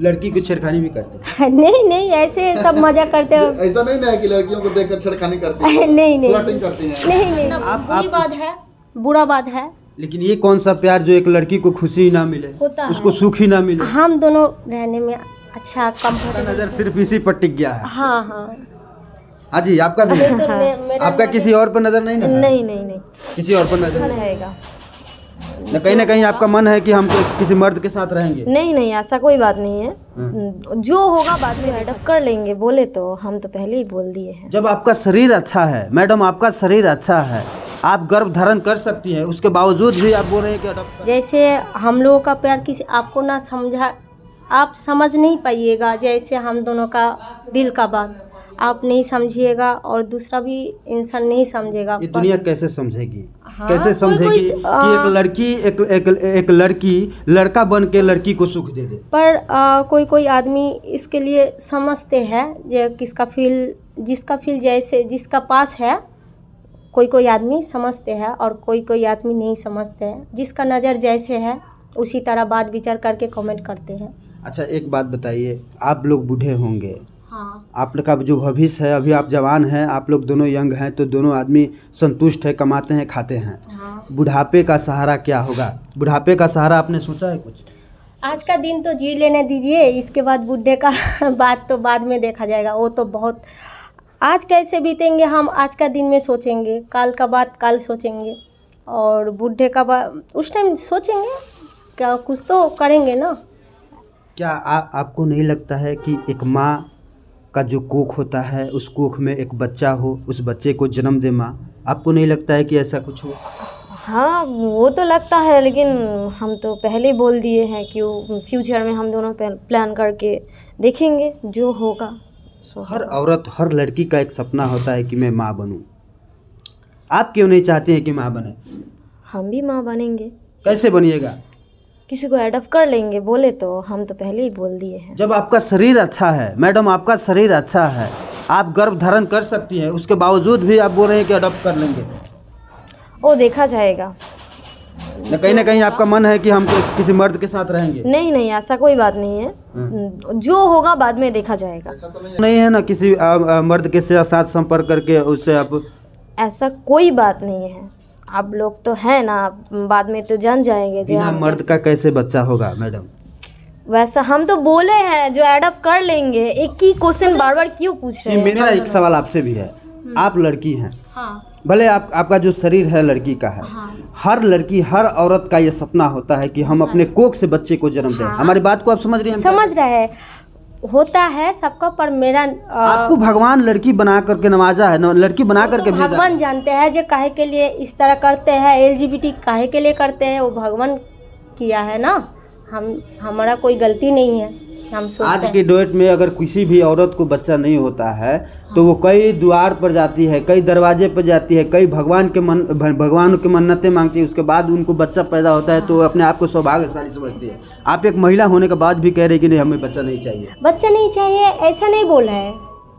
लड़की को छेड़खानी भी करते नहीं नहीं ऐसे सब मजा करते हो ऐसा नहीं ना कि लड़कियों को देखकर छेड़खानी करते हैं नहीं नहीं करते हैं नहीं नहीं आप, आप बात है बुरा बात है लेकिन ये कौन सा प्यार जो एक लड़की को खुशी ना मिले होता उसको सुख ही ना मिले हम दोनों रहने में अच्छा कम नजर सिर्फ इसी पर टिक गया है हाँ हाँ हाँ जी आपका भी तो आपका किसी और पर नजर नहीं नहीं नहीं नहीं किसी और पर नजर अच्छा रहेगा ना कहीं ना कहीं आपका मन है कि हम किसी मर्द के साथ रहेंगे नहीं नहीं ऐसा कोई बात नहीं है हाँ। जो होगा बाद में मैडम कर लेंगे बोले तो हम तो पहले ही बोल दिए हैं जब आपका शरीर अच्छा है मैडम आपका शरीर अच्छा है आप गर्भ धारण कर सकती है उसके बावजूद भी आप बोल रहे हैं कि जैसे हम लोगों का प्यार किसी आपको ना समझा आप समझ नहीं पाइएगा जैसे हम दोनों का दिल का बात आप नहीं समझिएगा और दूसरा भी इंसान नहीं समझेगा ये दुनिया कैसे समझेगी हाँ, कैसे समझेगी कोई, कोई, कि एक लड़की एक, एक, एक लड़की लड़का बन के लड़की को सुख दे दे पर आ, कोई कोई आदमी इसके लिए समझते हैं जो किसका फील जिसका फील जैसे जिसका पास है कोई कोई आदमी समझते हैं और कोई कोई आदमी नहीं समझते हैं जिसका नज़र जैसे है उसी तरह बात विचार करके कमेंट करते हैं अच्छा एक बात बताइए आप लोग बूढ़े होंगे हाँ। आप लोग का जो भविष्य है अभी आप जवान हैं आप लोग दोनों यंग हैं तो दोनों आदमी संतुष्ट है कमाते हैं खाते हैं हाँ। बुढ़ापे का सहारा क्या होगा बुढ़ापे का सहारा आपने सोचा है कुछ आज का दिन तो जी लेने दीजिए इसके बाद बुढ़े का बात तो बाद में देखा जाएगा वो तो बहुत आज कैसे बीतेंगे हम आज का दिन में सोचेंगे काल का बात काल सोचेंगे और बुढ़े का बात उस टाइम सोचेंगे क्या कुछ तो करेंगे ना क्या आ, आपको नहीं लगता है कि एक माँ का जो कोख होता है उस कोख में एक बच्चा हो उस बच्चे को जन्म दे माँ आपको नहीं लगता है कि ऐसा कुछ हो हाँ वो तो लगता है लेकिन हम तो पहले बोल दिए हैं कि फ्यूचर में हम दोनों प्लान करके देखेंगे जो होगा हाँ। हर औरत हर लड़की का एक सपना होता है कि मैं माँ बनूँ आप क्यों नहीं चाहते हैं कि माँ बने हम भी माँ बनेंगे कैसे बनिएगा किसी को एडअप कर लेंगे बोले तो हम तो पहले ही बोल दिए हैं जब आपका शरीर अच्छा है मैडम आपका शरीर अच्छा है आप गर्भ धारण कर सकती हैं उसके बावजूद भी आप बोल रहे हैं कि अडोप्ट कर लेंगे वो देखा जाएगा न कहीं ना कहीं आपका मन है कि हम तो किसी मर्द के साथ रहेंगे नहीं नहीं ऐसा कोई बात नहीं है हाँ। जो होगा बाद में देखा जाएगा तो नहीं है ना किसी आ, आ, मर्द के साथ संपर्क करके उससे आप ऐसा कोई बात नहीं है आप लोग तो हैं ना बाद में तो जान जाएंगे बिना जो मर्द का कैसे बच्चा होगा मैडम वैसा हम तो बोले हैं जो एडअप कर लेंगे एक ही क्वेश्चन बार बार क्यों पूछ रहे हैं मेरा हाँ एक सवाल आपसे भी है हम्म। आप लड़की हैं हाँ। भले आप आपका जो शरीर है लड़की का है हाँ। हर लड़की हर औरत का ये सपना होता है कि हम हाँ। अपने कोख से बच्चे को जन्म दें हाँ। हमारी बात को आप समझ रहे हैं समझ रहे हैं होता है सबका पर मेरा आ, आपको भगवान लड़की बना करके नवाजा है लड़की बना तो करके तो भगवान जानते हैं जो काहे के लिए इस तरह करते हैं एलजीबीटी काहे के लिए करते हैं वो भगवान किया है ना हम हमारा कोई गलती नहीं है आज के डेट में अगर किसी भी औरत को बच्चा नहीं होता है तो वो कई द्वार पर जाती है कई दरवाजे पर जाती है कई भगवान के मन भगवान के मन्नतें मांगती है उसके बाद उनको बच्चा पैदा होता है तो अपने आप को सौभाग्यशाली समझती है आप एक महिला होने के बाद भी कह रहे कि नहीं हमें बच्चा नहीं चाहिए बच्चा नहीं चाहिए ऐसा नहीं बोल रहे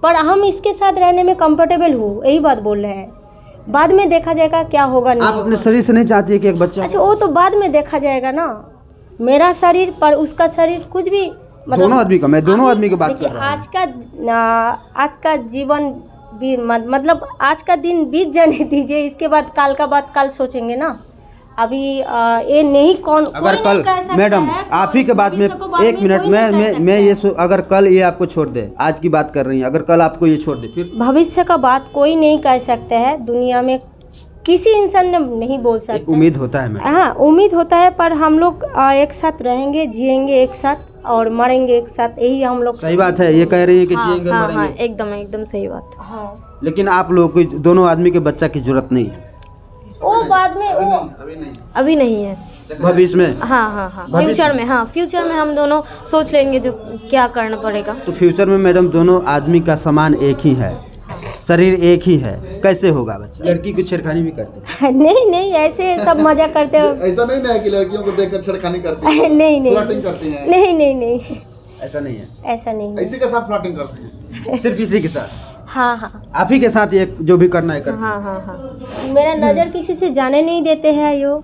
पर हम इसके साथ रहने में कंफर्टेबल हूँ यही बात बोल रहे हैं बाद में देखा जाएगा क्या होगा नहीं आप अपने शरीर से नहीं चाहती है कि एक बच्चा अच्छा वो तो बाद में देखा जाएगा ना मेरा शरीर पर उसका शरीर कुछ भी मतलब दोनों आदमी का मैं दोनों आदमी की बात कर रहा हूँ आज का आज का जीवन भी मतलब आज का दिन बीत जाने दीजिए इसके बाद कल का बात कल सोचेंगे ना अभी ये नहीं कौन अगर कल मैडम आप ही के बाद में एक मिनट मैं मैं मैं ये अगर कल ये आपको छोड़ दे आज की बात कर रही है अगर कल आपको ये छोड़ दे फिर भविष्य का बात कोई नहीं कह सकता है दुनिया में किसी इंसान ने नहीं बोल सकता उम्मीद होता है हाँ उम्मीद होता है पर हम लोग एक साथ रहेंगे जिएंगे एक साथ और मरेंगे एक साथ यही हम लोग सही बात है ये कह रही है कि हाँ, हाँ, मरेंगे हाँ, एकदम एकदम सही बात हाँ लेकिन आप लोग को दोनों आदमी के बच्चा की जरूरत नहीं है वो बाद में वो अभी नहीं है भविष्य में हाँ हाँ हाँ फ्यूचर में हाँ फ्यूचर में हम दोनों सोच लेंगे जो क्या करना पड़ेगा तो फ्यूचर में मैडम दोनों आदमी का सामान एक ही है शरीर एक ही है कैसे होगा बच्चा लड़की को छेड़खानी भी करते हैं नहीं नहीं ऐसे सब मजा करते हो ऐसा नहीं ना कि लड़कियों को देखकर छेड़खानी करते हैं नहीं नहीं करते हैं नहीं नहीं नहीं ऐसा नहीं है ऐसा नहीं इसी के साथ फ्लॉटिंग करते हैं सिर्फ इसी के साथ हाँ हाँ आप ही के साथ ये जो भी करना है करते हाँ हाँ हाँ मेरा नज़र किसी से जाने नहीं देते हैं यो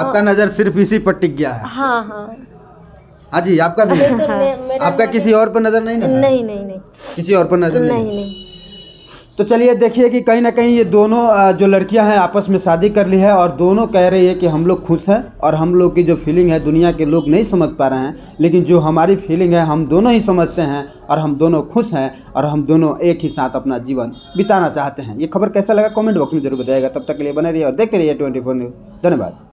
आपका नज़र सिर्फ इसी पर टिक गया है हाँ हाँ हाँ जी आपका भी तो हाँ। आपका किसी और पर नजर नहीं नहीं नहीं नहीं किसी और पर नजर नहीं नहीं, नहीं। तो चलिए देखिए कि कहीं ना कहीं ये दोनों जो लड़कियां हैं आपस में शादी कर ली है और दोनों कह रही है कि हम लोग खुश हैं और हम लोग की जो फीलिंग है दुनिया के लोग नहीं समझ पा रहे हैं लेकिन जो हमारी फीलिंग है हम दोनों ही समझते हैं और हम दोनों खुश हैं और हम दोनों एक ही साथ अपना जीवन बिताना चाहते हैं ये खबर कैसा लगा कॉमेंट बॉक्स में जरूर बताएगा तब तक के लिए बने रही और देखते रहिए ट्वेंटी न्यूज़ धन्यवाद